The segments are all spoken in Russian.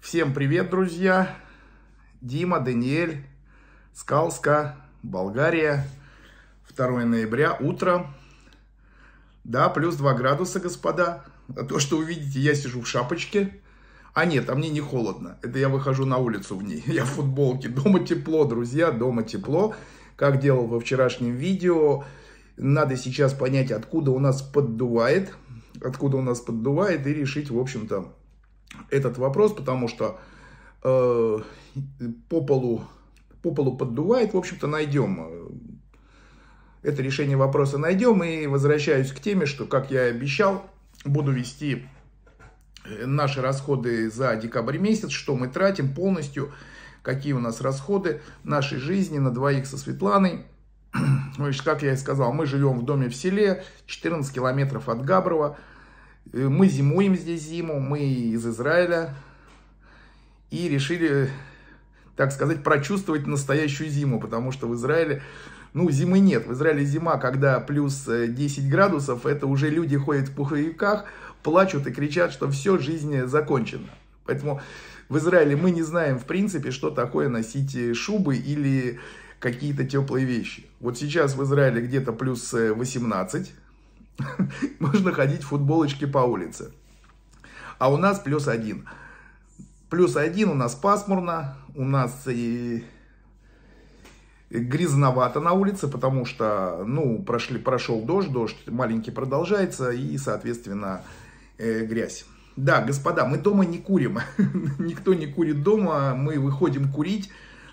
Всем привет, друзья! Дима, Даниэль, Скалска, Болгария. 2 ноября, утро. Да, плюс 2 градуса, господа. А то, что увидите, я сижу в шапочке. А нет, а мне не холодно. Это я выхожу на улицу в ней. Я в футболке. Дома тепло, друзья, дома тепло. Как делал во вчерашнем видео, надо сейчас понять, откуда у нас поддувает. Откуда у нас поддувает и решить, в общем-то, этот вопрос, потому что э, по, полу, по полу поддувает, в общем-то, найдем. Э, это решение вопроса найдем и возвращаюсь к теме, что, как я и обещал, буду вести э, наши расходы за декабрь месяц, что мы тратим полностью, какие у нас расходы нашей жизни на двоих со Светланой. Значит, ну, как я и сказал, мы живем в доме в селе, 14 километров от Габрова. Э, мы зимуем здесь зиму, мы из Израиля. И решили, так сказать, прочувствовать настоящую зиму, потому что в Израиле, ну, зимы нет. В Израиле зима, когда плюс 10 э, градусов, это уже люди ходят в пуховиках, плачут и кричат, что все, жизнь закончена. Поэтому в Израиле мы не знаем, в принципе, что такое носить э, шубы или какие-то теплые вещи. Вот сейчас в Израиле где-то плюс 18, Можно ходить в футболочке по улице. А у нас плюс один. Плюс один у нас пасмурно, у нас и грязновато на улице, потому что, ну, прошли, прошел дождь, дождь маленький продолжается и, соответственно, э, грязь. Да, господа, мы дома не курим. Никто не курит дома, мы выходим курить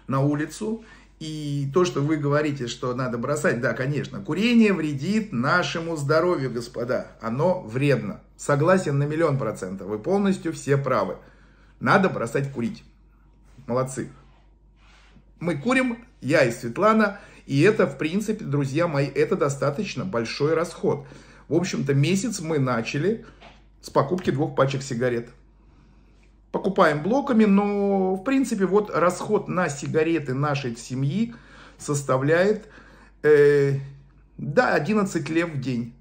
на улицу. И то, что вы говорите, что надо бросать, да, конечно, курение вредит нашему здоровью, господа. Оно вредно. Согласен на миллион процентов. Вы полностью все правы. Надо бросать курить. Молодцы. Мы курим, я и Светлана. И это, в принципе, друзья мои, это достаточно большой расход. В общем-то, месяц мы начали с покупки двух пачек сигарет покупаем блоками, но в принципе вот расход на сигареты нашей семьи составляет э, да, 11 лев в день.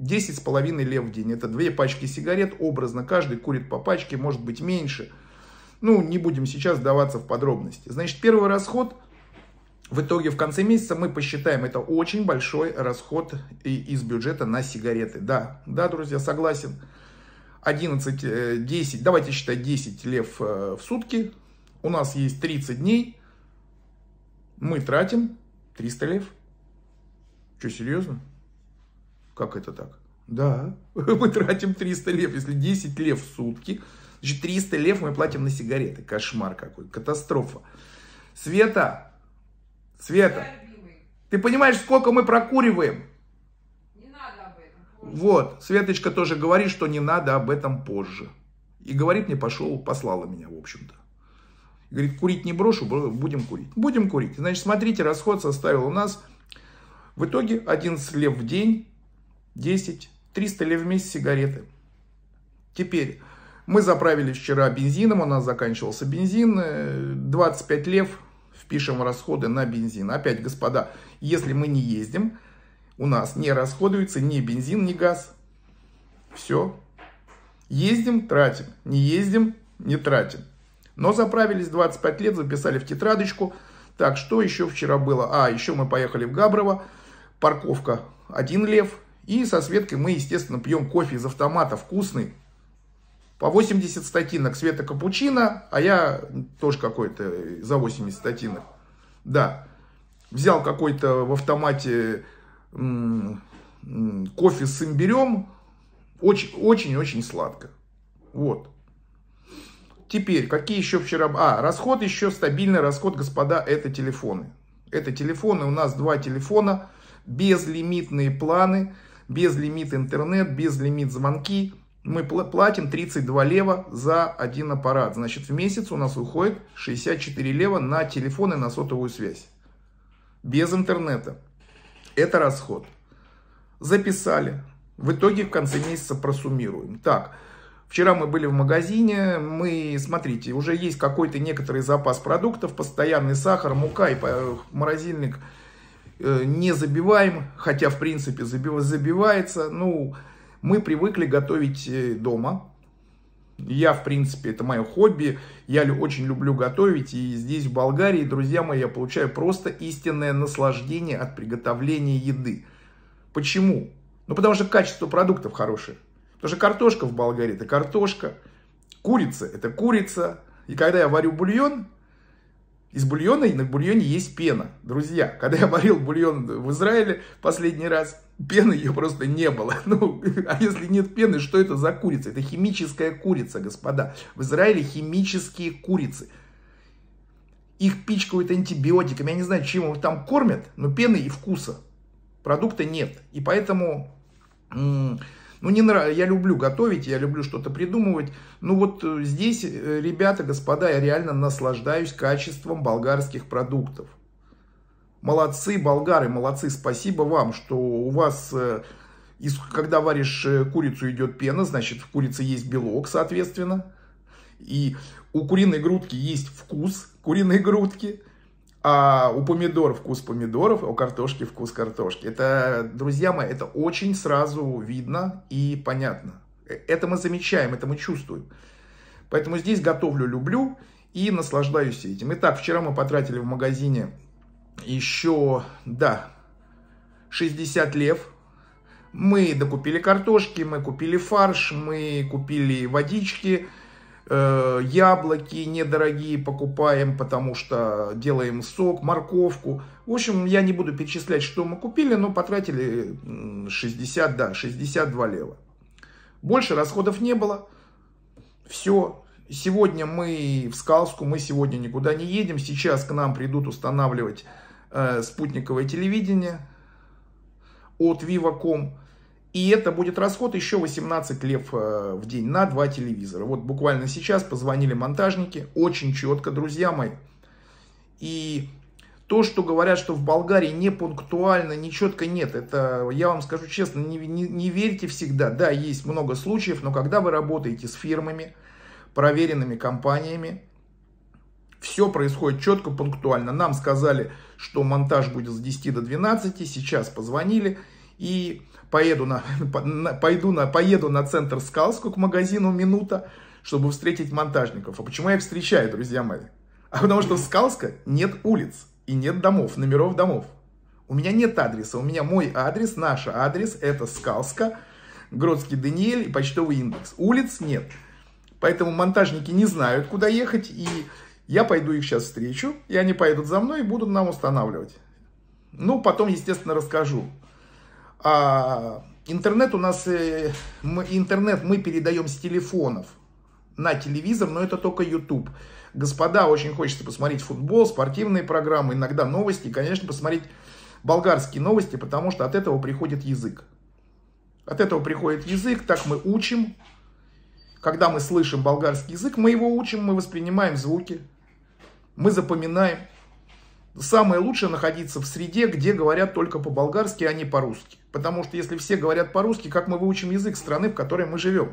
10,5 лев в день. Это две пачки сигарет образно. Каждый курит по пачке, может быть меньше. Ну, не будем сейчас даваться в подробности. Значит, первый расход в итоге в конце месяца мы посчитаем, это очень большой расход из бюджета на сигареты. Да, да, друзья, согласен. 11, 10, э, давайте считать 10 лев э, в сутки. У нас есть 30 дней. Мы тратим 300 лев. Что, серьезно? Как это так? Да, мы тратим 300 лев. Если 10 лев в сутки, значит 300 лев мы платим на сигареты. Кошмар какой, катастрофа. Света, Света, ты понимаешь, сколько мы прокуриваем? Вот, Светочка тоже говорит, что не надо об этом позже. И говорит мне, пошел, послала меня, в общем-то. Говорит, курить не брошу, будем курить. Будем курить. Значит, смотрите, расход составил у нас в итоге 11 лев в день, 10, 300 лев в месяц сигареты. Теперь, мы заправили вчера бензином, у нас заканчивался бензин, 25 э, лев впишем в расходы на бензин. Опять, господа, если мы не ездим, у нас не расходуется ни бензин, ни газ. Все. Ездим, тратим. Не ездим, не тратим. Но заправились 25 лет, записали в тетрадочку. Так, что еще вчера было? А, еще мы поехали в Габрово. Парковка один лев. И со Светкой мы, естественно, пьем кофе из автомата, вкусный. По 80 статинок Света капучино, а я тоже какой-то за 80 статинок. Да. Взял какой-то в автомате кофе с имбирем очень-очень сладко. Вот. Теперь, какие еще вчера... А, расход еще стабильный расход, господа, это телефоны. Это телефоны, у нас два телефона, безлимитные планы, безлимит интернет, безлимит звонки. Мы платим 32 лева за один аппарат. Значит, в месяц у нас уходит 64 лева на телефоны, на сотовую связь. Без интернета. Это расход. Записали. В итоге в конце месяца просуммируем. Так, вчера мы были в магазине, мы, смотрите, уже есть какой-то некоторый запас продуктов, постоянный сахар, мука и э, морозильник э, не забиваем, хотя в принципе забивается. Ну, мы привыкли готовить э, дома, я, в принципе, это мое хобби, я очень люблю готовить, и здесь, в Болгарии, друзья мои, я получаю просто истинное наслаждение от приготовления еды. Почему? Ну, потому что качество продуктов хорошее. Потому что картошка в Болгарии – это картошка, курица – это курица. И когда я варю бульон, из бульона, и на бульоне есть пена. Друзья, когда я варил бульон в Израиле последний раз, пены ее просто не было. Ну, а если нет пены, что это за курица? Это химическая курица, господа. В Израиле химические курицы. Их пичкают антибиотиками. Я не знаю, чем их там кормят, но пены и вкуса. Продукта нет. И поэтому ну, не нрав... я люблю готовить, я люблю что-то придумывать. Ну, вот э, здесь, э, ребята, господа, я реально наслаждаюсь качеством болгарских продуктов. Молодцы, болгары, молодцы, спасибо вам, что у вас, э, когда варишь курицу, идет пена, значит, в курице есть белок, соответственно. И у куриной грудки есть вкус куриной грудки. А у помидор вкус помидоров, у картошки вкус картошки. Это, друзья мои, это очень сразу видно и понятно. Э, это мы замечаем, это мы чувствуем. Поэтому здесь готовлю, люблю и наслаждаюсь этим. Итак, вчера мы потратили в магазине еще, да, 60 лев. Мы докупили картошки, мы купили фарш, мы купили водички – Э, яблоки недорогие покупаем, потому что делаем сок, морковку. В общем, я не буду перечислять, что мы купили, но потратили 60, да, 62 лева. Больше расходов не было. Все. Сегодня мы в Скалску, мы сегодня никуда не едем. Сейчас к нам придут устанавливать э, спутниковое телевидение от Viva.com. И это будет расход еще 18 лев э, в день на два телевизора. Вот буквально сейчас позвонили монтажники, очень четко, друзья мои. И то, что говорят, что в Болгарии не пунктуально, не четко, нет. Это, я вам скажу честно, не, не, не верьте всегда. Да, есть много случаев, но когда вы работаете с фирмами, проверенными компаниями, все происходит четко, пунктуально. Нам сказали, что монтаж будет с 10 до 12, сейчас позвонили – и поеду на, на, пойду на, поеду на центр Скалску к магазину «Минута», чтобы встретить монтажников. А почему я их встречаю, друзья мои? А потому что в Скалска нет улиц и нет домов, номеров домов. У меня нет адреса, у меня мой адрес, наш адрес, это Скалска, Гродский Даниэль и почтовый индекс. Улиц нет. Поэтому монтажники не знают, куда ехать, и я пойду их сейчас встречу, и они поедут за мной и будут нам устанавливать. Ну, потом, естественно, расскажу, а интернет у нас, э, мы, интернет мы передаем с телефонов на телевизор, но это только YouTube. Господа, очень хочется посмотреть футбол, спортивные программы, иногда новости, и, конечно, посмотреть болгарские новости, потому что от этого приходит язык. От этого приходит язык, так мы учим. Когда мы слышим болгарский язык, мы его учим, мы воспринимаем звуки, мы запоминаем самое лучшее находиться в среде, где говорят только по-болгарски, а не по-русски. Потому что если все говорят по-русски, как мы выучим язык страны, в которой мы живем?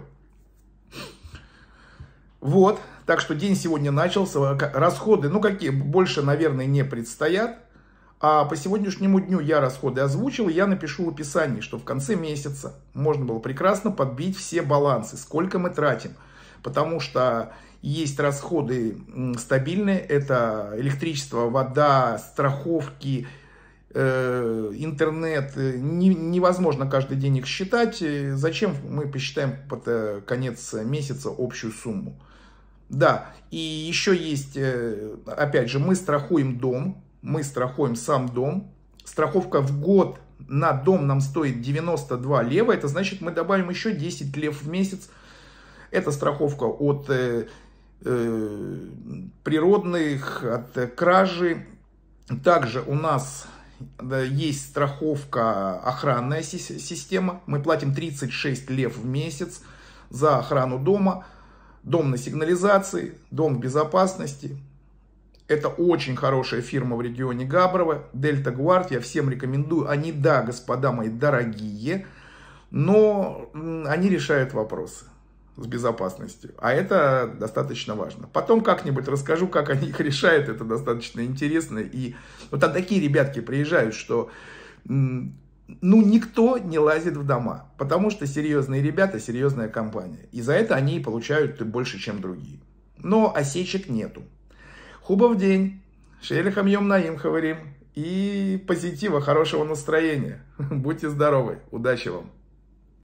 Вот, так что день сегодня начался, расходы, ну какие, больше, наверное, не предстоят. А по сегодняшнему дню я расходы озвучил, я напишу в описании, что в конце месяца можно было прекрасно подбить все балансы, сколько мы тратим. Потому что есть расходы стабильные, это электричество, вода, страховки, э, интернет, э, невозможно каждый день их считать. Э, зачем мы посчитаем под конец месяца общую сумму? Да, и еще есть, опять же, мы страхуем дом, мы страхуем сам дом. Страховка в год на дом нам стоит 92 лева, это значит мы добавим еще 10 лев в месяц. Это страховка от Э, природных, от кражи. Также у нас есть страховка охранная система. Мы платим 36 лев в месяц за охрану дома, дом на сигнализации, дом безопасности. Это очень хорошая фирма в регионе Габрово, Дельта Гвард, я всем рекомендую. Они, да, господа мои дорогие, но они решают вопросы с безопасностью. А это достаточно важно. Потом как-нибудь расскажу, как они их решают. Это достаточно интересно. И вот там такие ребятки приезжают, что ну, никто не лазит в дома, потому что серьезные ребята, серьезная компания. И за это они получают больше, чем другие. Но осечек нету. Хубав день, шелихам ем, наим говорим, и позитива, хорошего настроения. Будьте здоровы, удачи вам!